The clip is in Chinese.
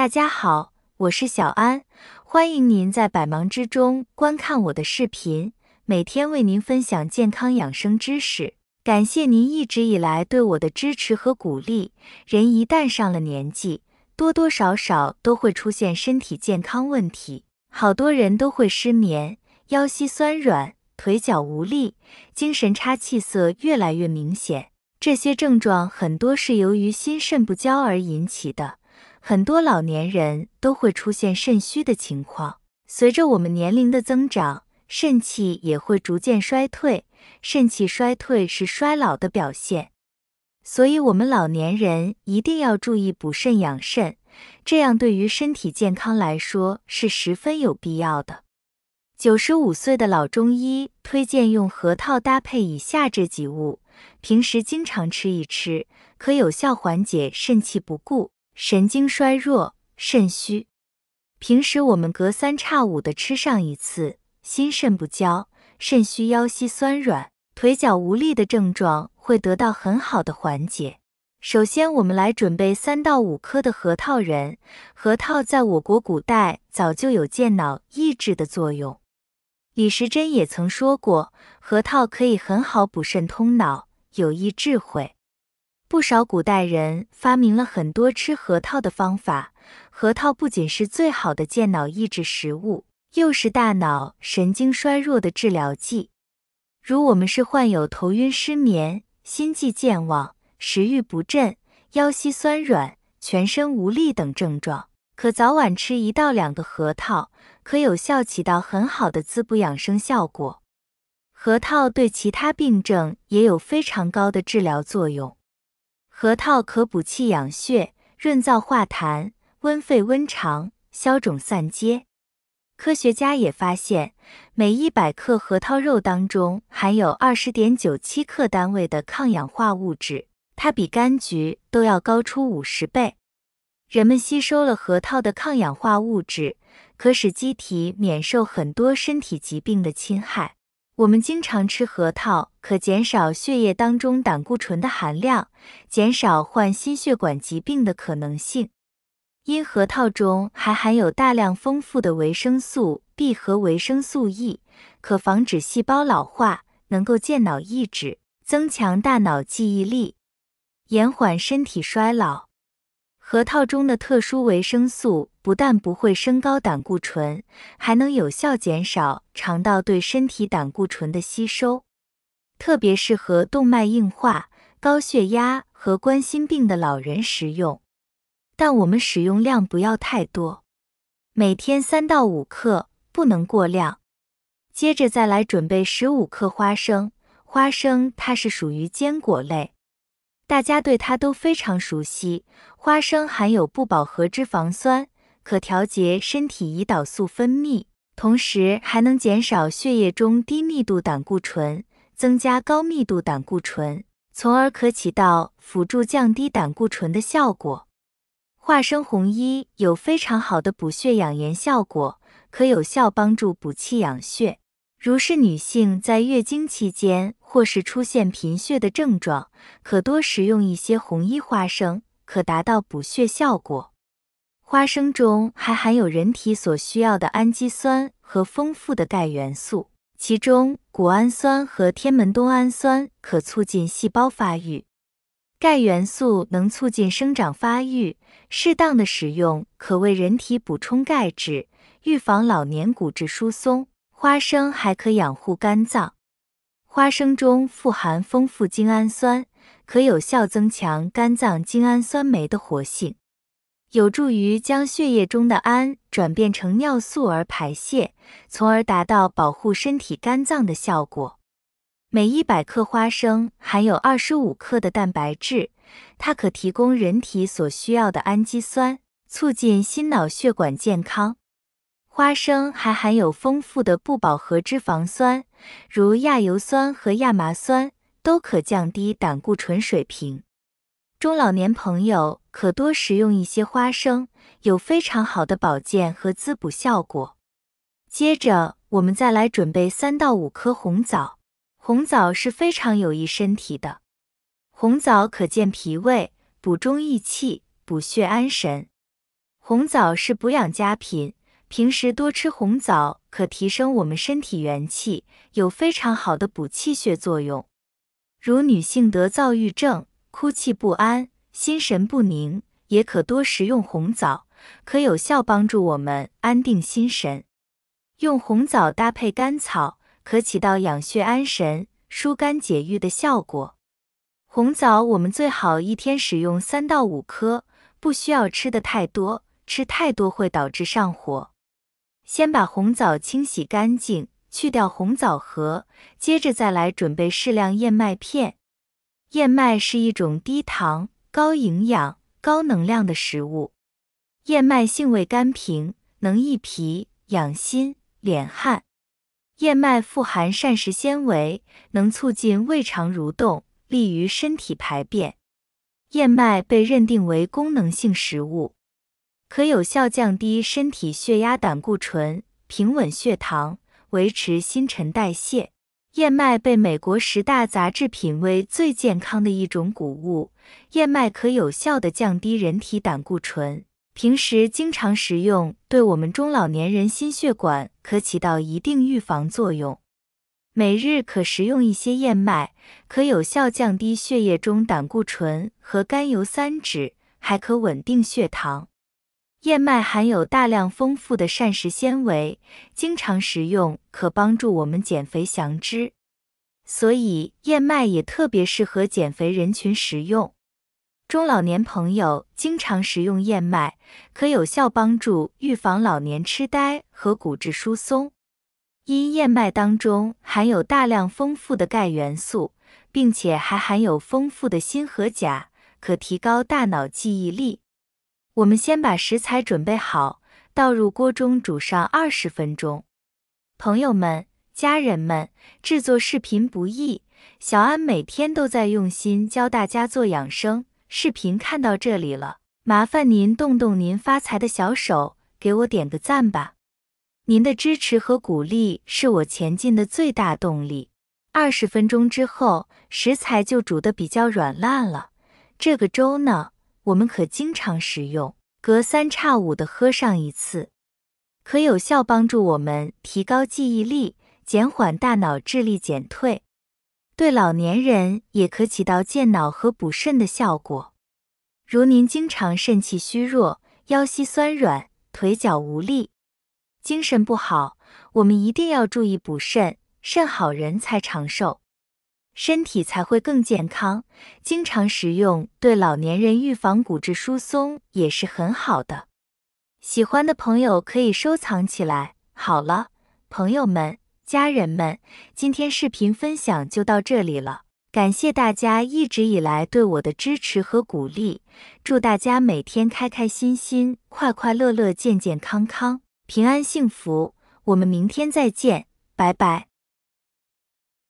大家好，我是小安，欢迎您在百忙之中观看我的视频，每天为您分享健康养生知识。感谢您一直以来对我的支持和鼓励。人一旦上了年纪，多多少少都会出现身体健康问题，好多人都会失眠、腰膝酸软、腿脚无力、精神差、气色越来越明显。这些症状很多是由于心肾不交而引起的。很多老年人都会出现肾虚的情况，随着我们年龄的增长，肾气也会逐渐衰退。肾气衰退是衰老的表现，所以我们老年人一定要注意补肾养肾，这样对于身体健康来说是十分有必要的。九十五岁的老中医推荐用核桃搭配以下这几物，平时经常吃一吃，可有效缓解肾气不固。神经衰弱、肾虚，平时我们隔三差五的吃上一次，心肾不交、肾虚、腰膝酸软、腿脚无力的症状会得到很好的缓解。首先，我们来准备三到五颗的核桃仁。核桃在我国古代早就有健脑益智的作用。李时珍也曾说过，核桃可以很好补肾通脑，有益智慧。不少古代人发明了很多吃核桃的方法。核桃不仅是最好的健脑益智食物，又是大脑神经衰弱的治疗剂。如我们是患有头晕、失眠、心悸、健忘、食欲不振、腰膝酸软、全身无力等症状，可早晚吃一到两个核桃，可有效起到很好的滋补养生效果。核桃对其他病症也有非常高的治疗作用。核桃可补气养血、润燥化痰、温肺温肠、消肿散结。科学家也发现，每100克核桃肉当中含有20.97克单位的抗氧化物质，它比柑橘都要高出50倍。人们吸收了核桃的抗氧化物质，可使机体免受很多身体疾病的侵害。我们经常吃核桃，可减少血液当中胆固醇的含量，减少患心血管疾病的可能性。因核桃中还含有大量丰富的维生素 B 和维生素 E，可防止细胞老化，能够健脑、益智，增强大脑记忆力，延缓身体衰老。核桃中的特殊维生素不但不会升高胆固醇，还能有效减少肠道对身体胆固醇的吸收，特别适合动脉硬化、高血压和冠心病的老人食用。但我们使用量不要太多，每天三到五克，不能过量。接着再来准备十五克花生，花生它是属于坚果类。大家对它都非常熟悉。花生含有不饱和脂肪酸，可调节身体胰岛素分泌，同时还能减少血液中低密度胆固醇，增加高密度胆固醇，从而可起到辅助降低胆固醇的效果。花生红衣有非常好的补血养颜效果，可有效帮助补气养血。如是女性在月经期间或是出现贫血的症状，可多食用一些红衣花生，可达到补血效果。花生中还含有人体所需要的氨基酸和丰富的钙元素，其中谷氨酸和天门冬氨酸可促进细胞发育，钙元素能促进生长发育。适当的使用可为人体补充钙质，预防老年骨质疏松。花生还可养护肝脏。花生中富含丰富精氨酸，可有效增强肝脏精氨酸酶的活性，有助于将血液中的氨转变成尿素而排泄，从而达到保护身体肝脏的效果。每一百克花生含有二十五克的蛋白质，它可提供人体所需要的氨基酸，促进心脑血管健康。花生还含有丰富的不饱和脂肪酸，如亚油酸和亚麻酸，都可降低胆固醇水平。中老年朋友可多食用一些花生，有非常好的保健和滋补效果。接着，我们再来准备三到五颗红枣。红枣是非常有益身体的，红枣可健脾胃、补中益气、补血安神。红枣是补养佳品。平时多吃红枣，可提升我们身体元气，有非常好的补气血作用。如女性得躁郁症、哭泣不安、心神不宁，也可多食用红枣，可有效帮助我们安定心神。用红枣搭配甘草，可起到养血安神、疏肝解郁的效果。红枣我们最好一天使用三到五颗，不需要吃的太多，吃太多会导致上火。先把红枣清洗干净，去掉红枣核，接着再来准备适量燕麦片。燕麦是一种低糖、高营养、高能量的食物。燕麦性味甘平，能益脾、养心、敛汗。燕麦富含膳食纤维，能促进胃肠蠕动，利于身体排便。燕麦被认定为功能性食物。可有效降低身体血压、胆固醇，平稳血糖，维持新陈代谢。燕麦被美国十大杂志品为最健康的一种谷物。燕麦可有效的降低人体胆固醇，平时经常食用，对我们中老年人心血管可起到一定预防作用。每日可食用一些燕麦，可有效降低血液中胆固醇和甘油三酯，还可稳定血糖。燕麦含有大量丰富的膳食纤维，经常食用可帮助我们减肥降脂，所以燕麦也特别适合减肥人群食用。中老年朋友经常食用燕麦，可有效帮助预防老年痴呆和骨质疏松。因燕麦当中含有大量丰富的钙元素，并且还含有丰富的锌和钾，可提高大脑记忆力。我们先把食材准备好，倒入锅中煮上二十分钟。朋友们、家人们，制作视频不易，小安每天都在用心教大家做养生视频。看到这里了，麻烦您动动您发财的小手，给我点个赞吧！您的支持和鼓励是我前进的最大动力。二十分钟之后，食材就煮得比较软烂了。这个粥呢？我们可经常食用，隔三差五的喝上一次，可有效帮助我们提高记忆力，减缓大脑智力减退，对老年人也可起到健脑和补肾的效果。如您经常肾气虚弱，腰膝酸软，腿脚无力，精神不好，我们一定要注意补肾，肾好人才长寿。身体才会更健康，经常食用对老年人预防骨质疏松也是很好的。喜欢的朋友可以收藏起来。好了，朋友们、家人们，今天视频分享就到这里了，感谢大家一直以来对我的支持和鼓励，祝大家每天开开心心、快快乐乐、健健康康、平安幸福。我们明天再见，拜拜。